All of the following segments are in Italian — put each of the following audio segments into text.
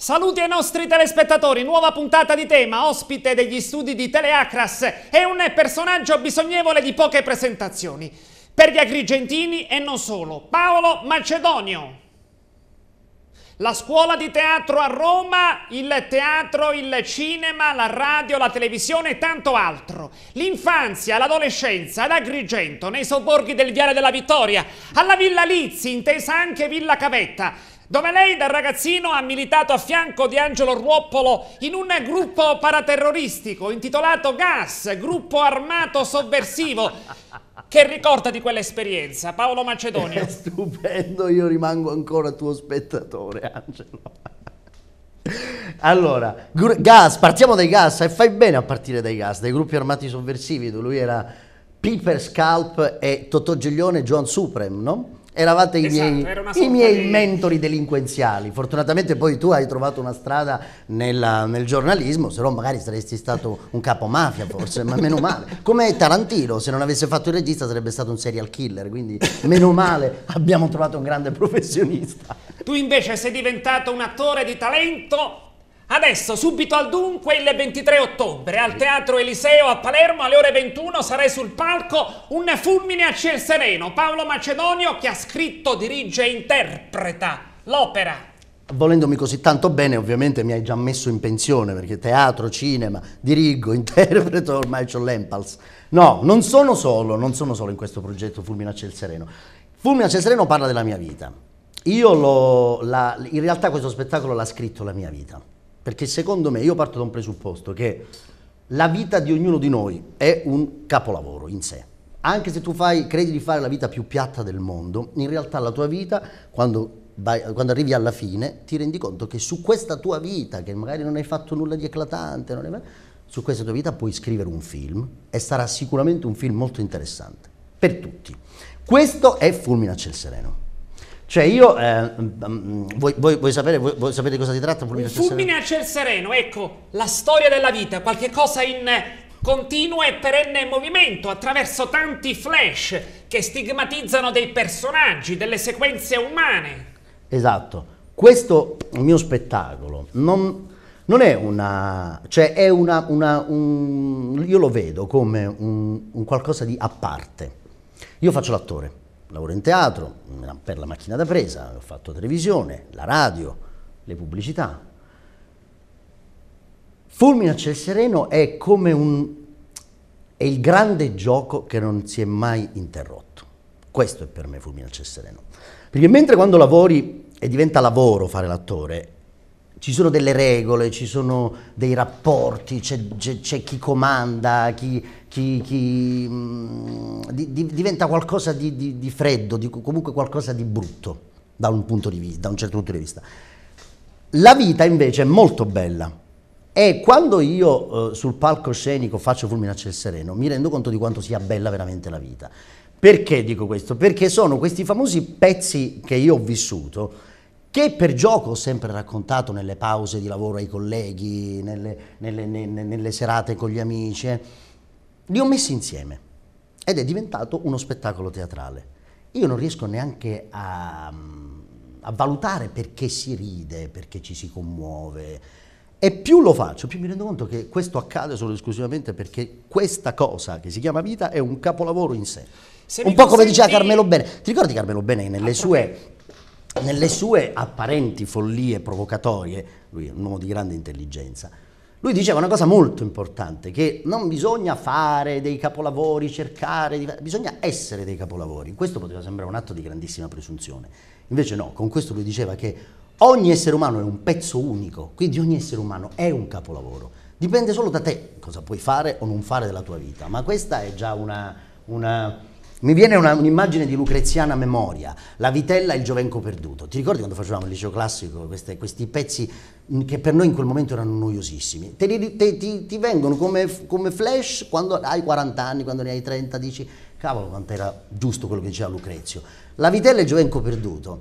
Saluti ai nostri telespettatori, nuova puntata di tema, ospite degli studi di Teleacras e un personaggio bisognevole di poche presentazioni. Per gli agrigentini e non solo, Paolo Macedonio. La scuola di teatro a Roma, il teatro, il cinema, la radio, la televisione e tanto altro. L'infanzia, l'adolescenza ad Agrigento, nei sobborghi del Viale della Vittoria, alla Villa Lizzi, intesa anche Villa Cavetta dove lei da ragazzino ha militato a fianco di Angelo Ruoppolo in un gruppo paraterroristico intitolato GAS, gruppo armato sovversivo. Che ricorda di quell'esperienza, Paolo Macedonio? È stupendo, io rimango ancora tuo spettatore, Angelo. Allora, gas, partiamo dai gas e fai bene a partire dai gas, dai gruppi armati sovversivi, dove lui era Piper Scalp e Totò Giglione e Joan Suprem, no? eravate i esatto, miei, i miei di... mentori delinquenziali. Fortunatamente poi tu hai trovato una strada nella, nel giornalismo, se no magari saresti stato un capo mafia forse, ma meno male. Come Tarantino, se non avesse fatto il regista sarebbe stato un serial killer, quindi meno male abbiamo trovato un grande professionista. Tu invece sei diventato un attore di talento Adesso, subito al dunque, il 23 ottobre, al Teatro Eliseo a Palermo alle ore 21 sarai sul palco Un fulmine a ciel sereno, Paolo Macedonio che ha scritto, dirige e interpreta l'opera volendomi così tanto bene, ovviamente mi hai già messo in pensione, perché teatro, cinema, dirigo, interpreto, ormai ho l'empals. No, non sono solo, non sono solo in questo progetto Fulmine a Ciel Sereno. Fulmine a Ciel Sereno parla della mia vita. Io l'ho, in realtà questo spettacolo l'ha scritto la mia vita. Perché secondo me io parto da un presupposto che la vita di ognuno di noi è un capolavoro in sé. Anche se tu fai, credi di fare la vita più piatta del mondo, in realtà la tua vita, quando, vai, quando arrivi alla fine, ti rendi conto che su questa tua vita, che magari non hai fatto nulla di eclatante, è, su questa tua vita puoi scrivere un film e sarà sicuramente un film molto interessante per tutti. Questo è Fulmine a Ciel Sereno. Cioè io, eh, mm, voi, voi, voi, sapere, voi, sapete cosa si tratta? Un fulmine a ciel sereno, ecco, la storia della vita, qualche cosa in continuo e perenne movimento attraverso tanti flash che stigmatizzano dei personaggi, delle sequenze umane. Esatto, questo mio spettacolo non, non è una... cioè è una... una un, io lo vedo come un, un qualcosa di a parte. Io faccio l'attore lavoro in teatro, per la macchina da presa, ho fatto televisione, la radio, le pubblicità. Fulmine a Ciel Sereno è come un... è il grande gioco che non si è mai interrotto. Questo è per me Fulmine a Ciel Sereno. Perché mentre quando lavori e diventa lavoro fare l'attore, ci sono delle regole, ci sono dei rapporti, c'è, c'è, c'è chi comanda, chi, chi, chi mh, mm, di, di, diventa qualcosa di, di freddo, comunque qualcosa di brutto da un, vista, da un certo punto di vista. La vita invece è molto bella e quando io eh, sul palcoscenico faccio Fulminaccio il Sereno mi rendo conto di quanto sia bella veramente la vita. Perché dico questo? Perché sono questi famosi pezzi che io ho vissuto che per gioco ho sempre raccontato nelle pause di lavoro ai colleghi, nelle, nelle, nelle, nelle serate con gli amici, eh. li ho messi insieme ed è diventato uno spettacolo teatrale. Io non riesco neanche a, mm, a valutare perché si ride, perché ci si commuove. E più lo faccio, più mi rendo conto che questo accade solo esclusivamente perché questa cosa che si chiama vita è un capolavoro in sé. Se un po' consenti... come diceva Carmelo Bene. Ti ricordi Carmelo Bene nelle sue nelle sue apparenti follie provocatorie, lui è un uomo di grande intelligenza, lui diceva una cosa molto importante, che non bisogna fare dei capolavori, cercare, di... bisogna essere dei capolavori. Questo poteva sembrare un atto di grandissima presunzione. Invece no, con questo lui diceva che ogni essere umano è un pezzo unico, quindi ogni essere umano è un capolavoro. Dipende solo da te cosa puoi fare o non fare della tua vita, ma questa è già una, una mi viene una, un'immagine di Lucreziana memoria, la vitella e il giovenco perduto. Ti ricordi quando facevamo il liceo classico queste, questi pezzi mm, che per noi in quel momento erano noiosissimi? Te li, te, ti, ti, vengono come, come, flash quando hai 40 anni, quando ne hai 30, dici cavolo quanto era giusto quello che diceva Lucrezio. La vitella e il giovenco perduto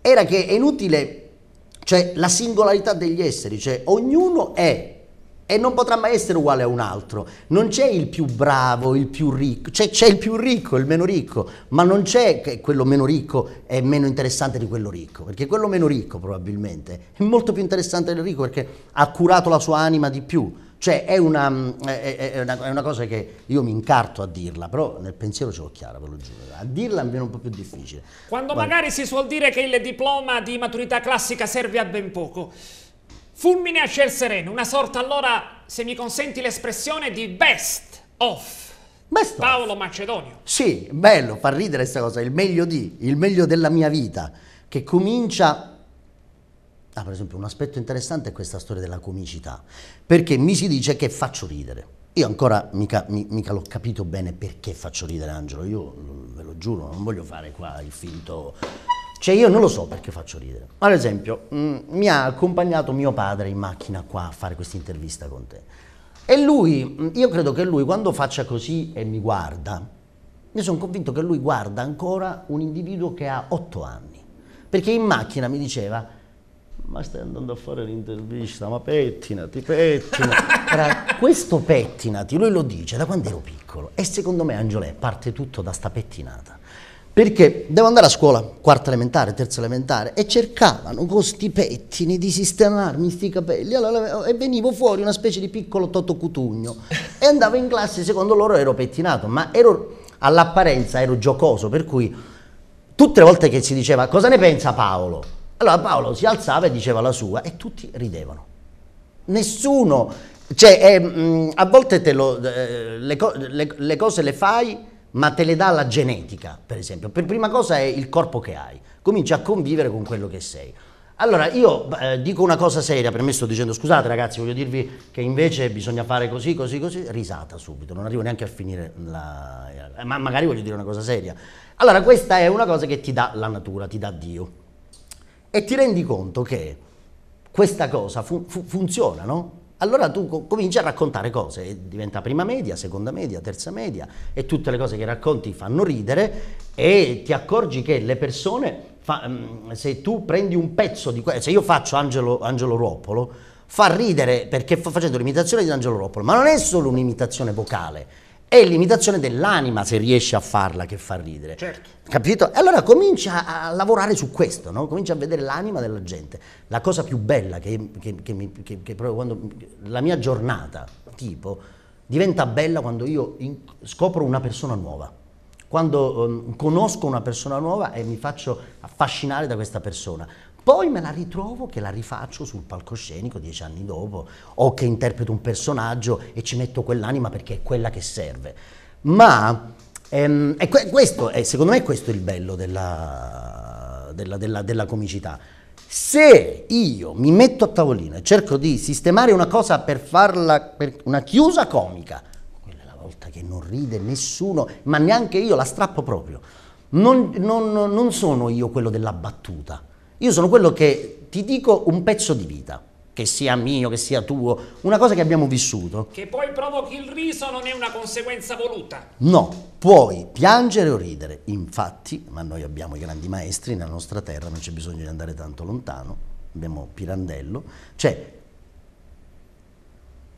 era che è inutile, cioè la singolarità degli esseri, cioè ognuno è e non potrà mai essere uguale a un altro. Non c'è il più bravo, il più ricco, c'è, c'è il più ricco, il meno ricco, ma non c'è che quello meno ricco è meno interessante di quello ricco, perché quello meno ricco probabilmente è molto più interessante del ricco perché ha curato la sua anima di più. Cioè è una, è, è, una, è una, cosa che io mi incarto a dirla, però nel pensiero ce l'ho chiara, ve lo giuro. A dirla mi viene un po' più difficile. Quando Guarda. magari si suol dire che il diploma di maturità classica serve a ben poco. Fulmine a ciel sereno, una sorta allora, se mi consenti l'espressione, di best of. Best Paolo off. Macedonio. Sì, bello, fa ridere questa cosa, il meglio di, il meglio della mia vita, che comincia... Ah, per esempio, un aspetto interessante è questa storia della comicità, perché mi si dice che faccio ridere. Io ancora mica, mica l'ho capito bene perché faccio ridere Angelo, io mm, ve lo giuro, non voglio fare qua il finto cioè io non lo so perché faccio ridere. Ad esempio, mh, mm, mi ha accompagnato mio padre in macchina qua a fare questa intervista con te. E lui, mm, io credo che lui quando faccia così e mi guarda, io sono convinto che lui guarda ancora un individuo che ha otto anni. Perché in macchina mi diceva, ma stai andando a fare l'intervista, ma pettinati, pettinati. questo pettinati, lui lo dice da quando ero piccolo. E secondo me, Angiolè, parte tutto da sta pettinata perché devo andare a scuola, quarta elementare, terza elementare, e cercavano con questi pettini di sistemarmi questi capelli, allora, e venivo fuori una specie di piccolo Toto Cutugno, e andavo in classe, secondo loro ero pettinato, ma ero, all'apparenza ero giocoso, per cui tutte le volte che si diceva cosa ne pensa Paolo, allora Paolo si alzava e diceva la sua, e tutti ridevano. Nessuno, cioè, eh, a volte lo, eh, le, co- le, le cose le fai ma te le dà la genetica, per esempio. Per prima cosa è il corpo che hai, cominci a convivere con quello che sei. Allora, io eh, dico una cosa seria, per me sto dicendo scusate ragazzi, voglio dirvi che invece bisogna fare così, così, così, risata subito, non arrivo neanche a finire la... Eh, ma magari voglio dire una cosa seria. Allora, questa è una cosa che ti dà la natura, ti dà Dio. E ti rendi conto che questa cosa fu funziona, no? allora tu cominci a raccontare cose, diventa prima media, seconda media, terza media e tutte le cose che racconti fanno ridere e ti accorgi che le persone, fa, se tu prendi un pezzo di questo, se io faccio Angelo, Angelo Ruopolo, fa ridere perché sto facendo l'imitazione di Angelo Ruopolo, ma non è solo un'imitazione vocale, è l'imitazione dell'anima se riesce a farla che fa ridere. Certo. Capito? E allora comincia a lavorare su questo, no? comincia a vedere l'anima della gente. La cosa più bella che, che, che, mi, che proprio quando la mia giornata, tipo, diventa bella quando io in, scopro una persona nuova. Quando um, conosco una persona nuova e mi faccio affascinare da questa persona, poi me la ritrovo che la rifaccio sul palcoscenico dieci anni dopo o che interpreto un personaggio e ci metto quell'anima perché è quella che serve. Ma ehm, è questo, è, secondo me è questo il bello della, della, della, della comicità. Se io mi metto a tavolino e cerco di sistemare una cosa per farla per una chiusa comica, quella è la volta che non ride nessuno, ma neanche io la strappo proprio. Non, non, non sono io quello della battuta. Io sono quello che ti dico un pezzo di vita, che sia mio, che sia tuo, una cosa che abbiamo vissuto. Che poi provochi il riso non è una conseguenza voluta. No, puoi piangere o ridere. Infatti, ma noi abbiamo i grandi maestri nella nostra terra, non c'è bisogno di andare tanto lontano, abbiamo Pirandello. Cioè,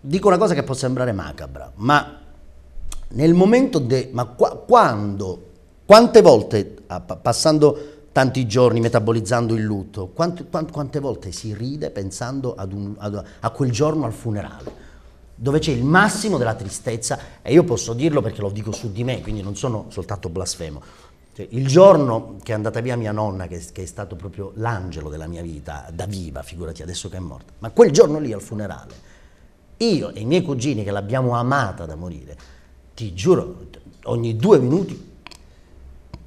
dico una cosa che può sembrare macabra, ma nel momento de... ma qua, quando, quante volte, ah, passando tanti giorni metabolizzando il lutto, quante, quante volte si ride pensando ad un, ad, a quel giorno al funerale? dove c'è il massimo della tristezza, e io posso dirlo perché lo dico su di me, quindi non sono soltanto blasfemo, cioè, il giorno che è andata via mia nonna, che, che, è stato proprio l'angelo della mia vita, da viva, figurati adesso che è morta, ma quel giorno lì al funerale, io e i miei cugini che l'abbiamo amata da morire, ti giuro, ogni due minuti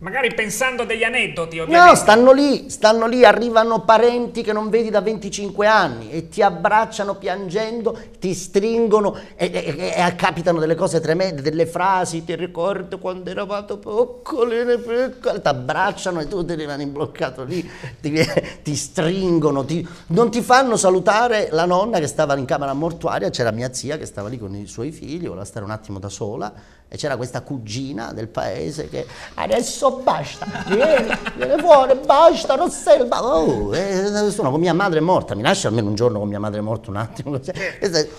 Magari pensando a degli aneddoti, ovviamente. No, stanno lì, stanno lì, arrivano parenti che non vedi da 25 anni e ti abbracciano piangendo, ti stringono e, e, e capitano delle cose tremende, delle frasi, ti ricordo quando eravate piccoli, piccoli, ti abbracciano e tu ti rimani bloccato lì, ti, ti stringono, ti, non ti fanno salutare la nonna che stava in camera mortuaria, c'era mia zia che stava lì con i suoi figli, voleva stare un attimo da sola, e c'era questa cugina del paese che adesso basta, vieni, vieni fuori, basta, Rossello, oh, eh, eh, sono con mia madre morta, mi lascia almeno un giorno con mia madre morta un attimo.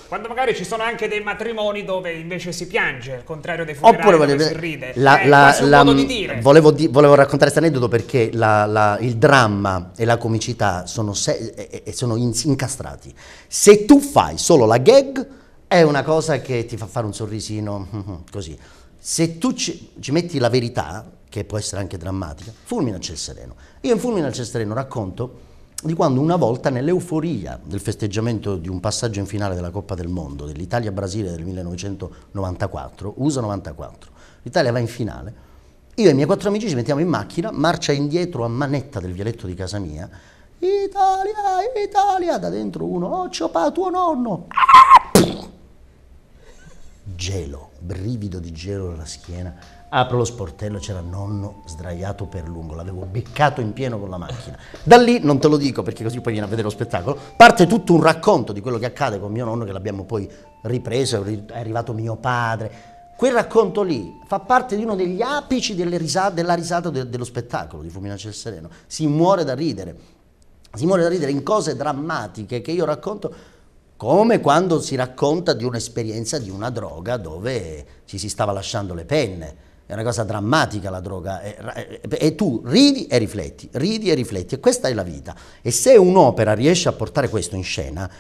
Quando magari ci sono anche dei matrimoni dove invece si piange, al contrario dei funerali Oppure si ride. La, eh, la, la, di dire. Volevo, di, volevo raccontare questo aneddoto perché il dramma e la comicità sono, se, e, e sono in, incastrati. Se tu fai solo la gag è una cosa che ti fa fare un sorrisino mm-hmm, così. Se tu ci, ci metti la verità, che può essere anche drammatica, fulmina c'è il sereno. Io in fulmina c'è il sereno racconto di quando una volta nell'euforia del festeggiamento di un passaggio in finale della Coppa del Mondo dell'Italia-Brasile del 1994, USA 94, l'Italia va in finale, io e i miei quattro amici ci mettiamo in macchina, marcia indietro a manetta del vialetto di casa mia, Italia, Italia, da dentro uno, occio pa tuo nonno, gelo, brivido di gelo alla schiena. Apro lo sportello, c'era nonno sdraiato per lungo, l'avevo beccato in pieno con la macchina. Da lì, non te lo dico perché così poi viene a vedere lo spettacolo, parte tutto un racconto di quello che accade con mio nonno che l'abbiamo poi ripreso, è arrivato mio padre. Quel racconto lì fa parte di uno degli apici risa della risata de dello spettacolo di Fulminaccio del Sereno. Si muore da ridere, si muore da ridere in cose drammatiche che io racconto come quando si racconta di un'esperienza di una droga dove ci si stava lasciando le penne. È una cosa drammatica la droga. Eh, eh, e, tu ridi e rifletti, ridi e rifletti. E questa è la vita. E se un'opera riesce a portare questo in scena,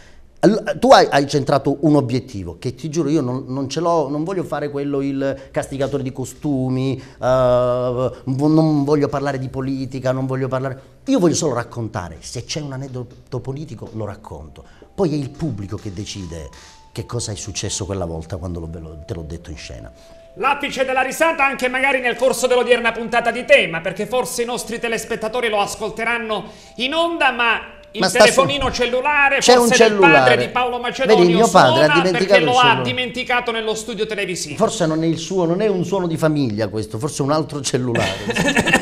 tu hai, hai centrato un obiettivo che ti giuro io non, non, ce l'ho, non voglio fare quello il castigatore di costumi, uh, non voglio parlare di politica, non voglio parlare... Io voglio solo raccontare, se c'è un aneddoto politico lo racconto poi è il pubblico che decide che cosa è successo quella volta quando te l'ho detto in scena. L'apice della risata anche magari nel corso dell'odierna puntata di tema, perché forse i nostri telespettatori lo ascolteranno in onda, ma il ma telefonino su... cellulare, c'è forse un cellulare. padre di Paolo Macedonio Vedi, mio padre ha perché lo ha dimenticato nello studio televisivo. Forse non è il suo, non è un suono di famiglia questo, forse un altro cellulare.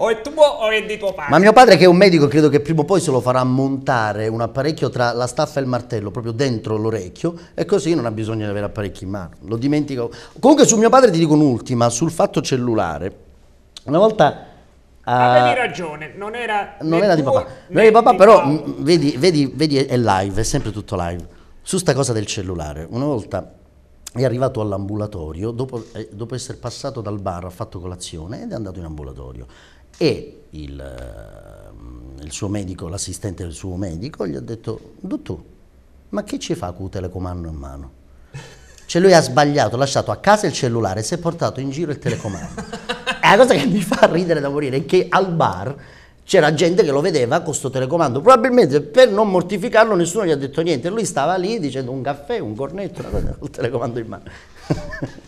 o è tuo o è di tuo padre. Ma mio padre che è un medico credo che prima o poi se lo farà montare un apparecchio tra la staffa e il martello, proprio dentro l'orecchio, e così non ha bisogno di avere apparecchi in mano. Lo dimentico. Comunque su mio padre ti dico un'ultima, sul fatto cellulare. Una volta... Uh, Avevi ragione, non era, non era tuo, di papà. Non era di papà, di però mm, vedi, vedi, vedi, è live, è sempre tutto live. Su sta cosa del cellulare, una volta è arrivato all'ambulatorio, dopo, eh, dopo, essere passato dal bar, ha fatto colazione ed è andato in ambulatorio e il, ehm, il suo medico, l'assistente del suo medico, gli ha detto, dottore, ma che ci fa con il telecomando in mano? Cioè lui ha sbagliato, ha lasciato a casa il cellulare e si è portato in giro il telecomando. è la cosa che mi fa ridere da morire, è che al bar c'era gente che lo vedeva con questo telecomando, probabilmente per non mortificarlo nessuno gli ha detto niente, lui stava lì dicendo un caffè, un cornetto, una cosa, col telecomando in mano.